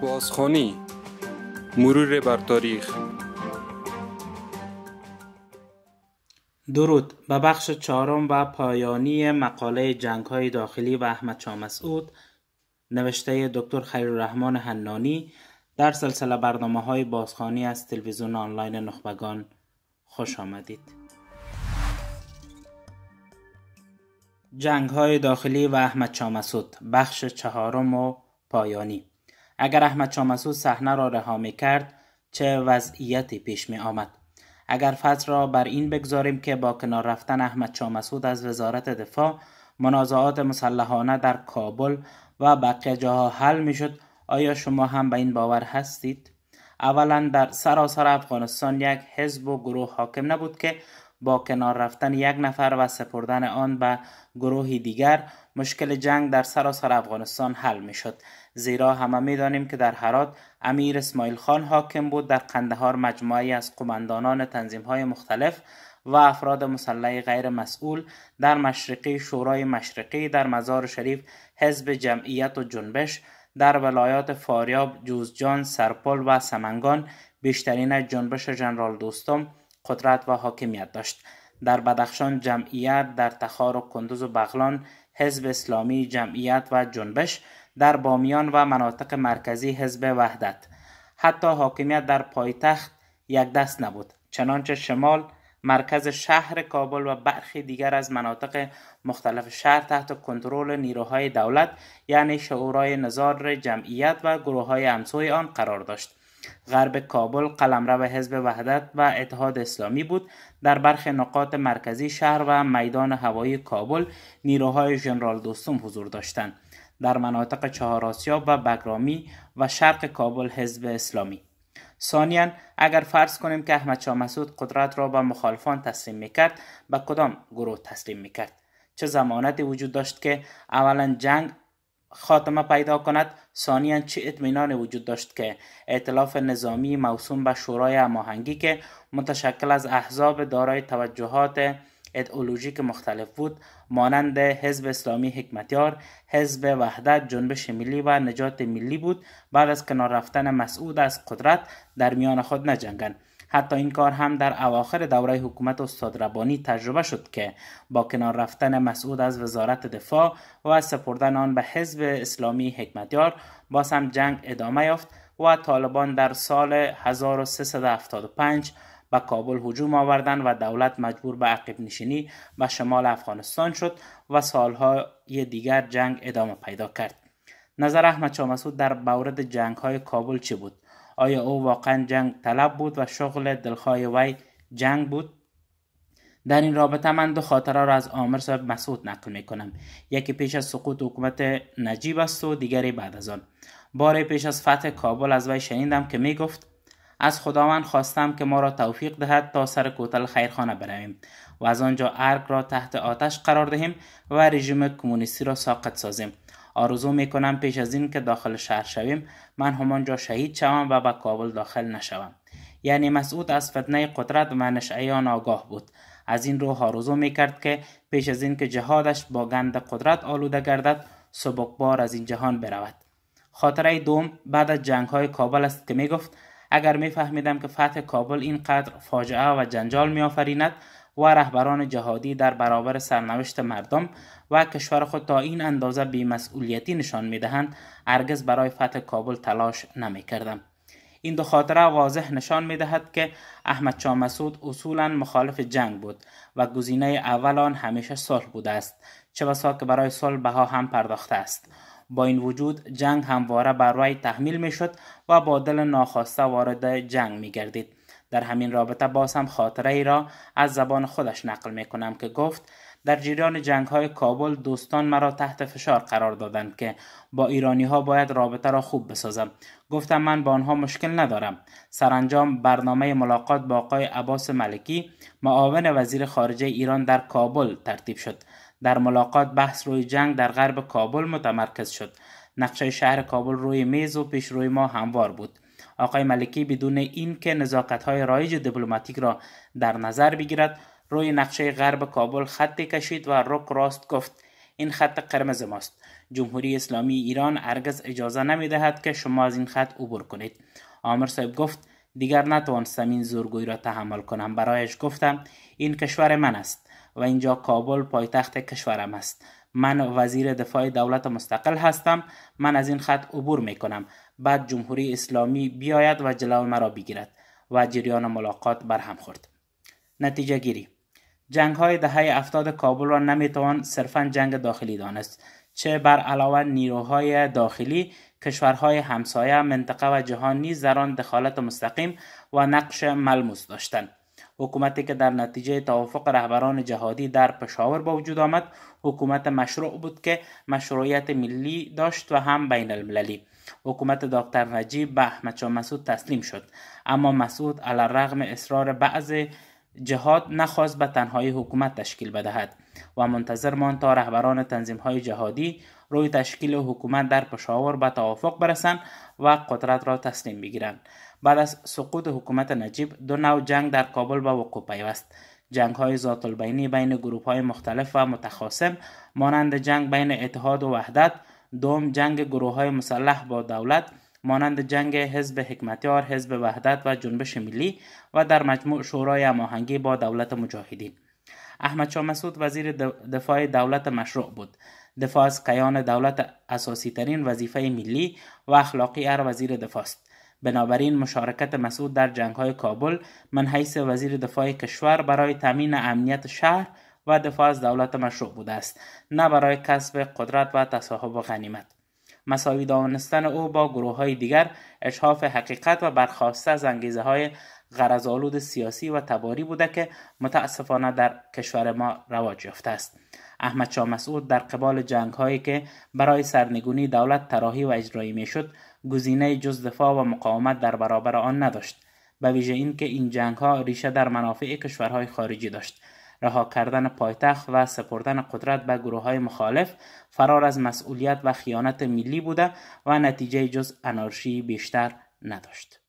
بازخانی مرور بر تاریخ درود به بخش چهارم و پایانی مقاله جنگ های داخلی و احمد چامسعود نوشته دکتر رحمان حنانی در سلسله برنامه های بازخانی از تلویزیون آنلاین نخبگان خوش آمدید جنگ های داخلی و احمد چامسود بخش چهارم و پایانی اگر احمد شامسو صحنه را رها می کرد چه وضعیتی پیش می آمد اگر فصل را بر این بگذاریم که با کنار رفتن احمد شامسود از وزارت دفاع منازعات مسلحانه در کابل و بقیه جاها حل می شد آیا شما هم به این باور هستید اولا در سراسر افغانستان یک حزب و گروه حاکم نبود که با کنار رفتن یک نفر و سپردن آن به گروهی دیگر مشکل جنگ در سراسر افغانستان حل می شد زیرا همه می دانیم که در هرات امیر اسماعیل خان حاکم بود در قندهار مجموعی از قماندانان تنظیم های مختلف و افراد مسلح غیر مسئول در مشرقی شورای مشرقی در مزار شریف حزب جمعیت و جنبش در ولایات فاریاب، جوزجان، سرپل و سمنگان بیشترین جنبش جنرال دوستم قدرت و حاکمیت داشت در بدخشان جمعیت در تخار و کندوز و بغلان حزب اسلامی جمعیت و جنبش در بامیان و مناطق مرکزی حزب وحدت حتی حاکمیت در پایتخت یک دست نبود چنانچه شمال مرکز شهر کابل و برخی دیگر از مناطق مختلف شهر تحت کنترل نیروهای دولت یعنی شورای نظار جمعیت و گروه های آن قرار داشت غرب کابل قلمرو حزب وحدت و اتحاد اسلامی بود در برخی نقاط مرکزی شهر و میدان هوایی کابل نیروهای ژنرال دوستم حضور داشتند در مناطق چهار و بگرامی و شرق کابل حزب اسلامی ثانیا اگر فرض کنیم که احمد شاه مسعود قدرت را به مخالفان تسلیم میکرد به کدام گروه تسلیم میکرد چه زمانتی وجود داشت که اولا جنگ خاتمه پیدا کند ثانیا چه اطمینان وجود داشت که اعتلاف نظامی موسوم به شورای هماهنگی که متشکل از احزاب دارای توجهات ایدئولوژیک مختلف بود مانند حزب اسلامی حکمتیار حزب وحدت جنبش ملی و نجات ملی بود بعد از کنار رفتن مسعود از قدرت در میان خود نجنگند حتی این کار هم در اواخر دوره حکومت استاد ربانی تجربه شد که با کنار رفتن مسعود از وزارت دفاع و سپردن آن به حزب اسلامی حکمتیار باز هم جنگ ادامه یافت و طالبان در سال 1375 به کابل هجوم آوردن و دولت مجبور به عقب نشینی به شمال افغانستان شد و سالهای دیگر جنگ ادامه پیدا کرد. نظر احمد شامسود در بورد جنگ های کابل چه بود؟ آیا او واقعا جنگ طلب بود و شغل دلخواه وی جنگ بود در این رابطه من دو خاطره را از عامر صاحب مسعود نقل می کنم یکی پیش از سقوط حکومت نجیب است و دیگری بعد از آن باری پیش از فتح کابل از وی شنیدم که می گفت از خداوند خواستم که ما را توفیق دهد تا سر کوتل خیرخانه برویم و از آنجا ارگ را تحت آتش قرار دهیم و رژیم کمونیستی را ساقط سازیم آرزو میکنم پیش از این که داخل شهر شویم من همانجا شهید شوم و به کابل داخل نشوم یعنی مسعود از فتنه قدرت و نشعه آگاه بود از این رو آرزو میکرد کرد که پیش از این که جهادش با گند قدرت آلوده گردد سبکبار از این جهان برود خاطره دوم بعد از جنگ های کابل است که می گفت اگر می فهمیدم که فتح کابل اینقدر فاجعه و جنجال می آفریند و رهبران جهادی در برابر سرنوشت مردم و کشور خود تا این اندازه بیمسئولیتی نشان دهند، ارگز برای فتح کابل تلاش کردم این دو خاطره واضح نشان می دهد که احمد شاه مسعود اصولا مخالف جنگ بود و گزینه اول آن همیشه صلح بوده است چه بسا که برای صلح بها هم پرداخته است با این وجود جنگ همواره بر وی تحمیل می شد و با دل ناخواسته وارد جنگ می گردید در همین رابطه باز هم خاطره ای را از زبان خودش نقل می کنم که گفت در جریان جنگ های کابل دوستان مرا تحت فشار قرار دادند که با ایرانی ها باید رابطه را خوب بسازم گفتم من با آنها مشکل ندارم سرانجام برنامه ملاقات با آقای عباس ملکی معاون وزیر خارجه ایران در کابل ترتیب شد در ملاقات بحث روی جنگ در غرب کابل متمرکز شد نقشه شهر کابل روی میز و پیش روی ما هموار بود آقای ملکی بدون اینکه های رایج دیپلماتیک را در نظر بگیرد روی نقشه غرب کابل خطی کشید و رک راست گفت این خط قرمز ماست جمهوری اسلامی ایران ارگز اجازه نمی دهد که شما از این خط عبور کنید آمر صاحب گفت دیگر نتوانستم این زورگویی را تحمل کنم برایش گفتم این کشور من است و اینجا کابل پایتخت کشورم است من وزیر دفاع دولت مستقل هستم من از این خط عبور می کنم بعد جمهوری اسلامی بیاید و جلال مرا بگیرد و جریان ملاقات برهم خورد نتیجه گیری جنگ های دهه افتاد کابل را نمیتوان صرفا جنگ داخلی دانست چه بر علاوه نیروهای داخلی کشورهای همسایه منطقه و جهان نیز در آن دخالت مستقیم و نقش ملموس داشتند حکومتی که در نتیجه توافق رهبران جهادی در پشاور با وجود آمد حکومت مشروع بود که مشروعیت ملی داشت و هم بین المللی حکومت دکتر نجیب به احمد شاه مسعود تسلیم شد اما مسعود علی رغم اصرار بعض جهاد نخواست به تنهایی حکومت تشکیل بدهد و منتظر ماند تا رهبران تنظیم های جهادی روی تشکیل حکومت در پشاور به توافق برسند و قدرت را تسلیم بگیرند بعد از سقوط حکومت نجیب دو نوع جنگ در کابل به وقوع پیوست جنگ های ذات البینی بین گروه های مختلف و متخاصم مانند جنگ بین اتحاد و وحدت دوم جنگ گروه های مسلح با دولت مانند جنگ حزب حکمتیار، حزب وحدت و جنبش ملی و در مجموع شورای هماهنگی با دولت مجاهدین. احمد شاه مسعود وزیر دفاع دولت مشروع بود. دفاع از کیان دولت اساسی ترین وظیفه ملی و اخلاقی هر وزیر دفاع است. بنابراین مشارکت مسعود در جنگ های کابل من حیث وزیر دفاع کشور برای تامین امنیت شهر و دفاع از دولت مشروع بوده است نه برای کسب قدرت و تصاحب غنیمت مساوی دانستن او با گروه های دیگر اشحاف حقیقت و برخواسته از انگیزه های غرزالود سیاسی و تباری بوده که متاسفانه در کشور ما رواج یافته است احمد شاه مسعود در قبال جنگ هایی که برای سرنگونی دولت تراحی و اجرایی شد گزینه جز دفاع و مقاومت در برابر آن نداشت به ویژه اینکه این جنگ ها ریشه در منافع کشورهای خارجی داشت رها کردن پایتخت و سپردن قدرت به گروه های مخالف فرار از مسئولیت و خیانت ملی بوده و نتیجه جز انارشی بیشتر نداشت.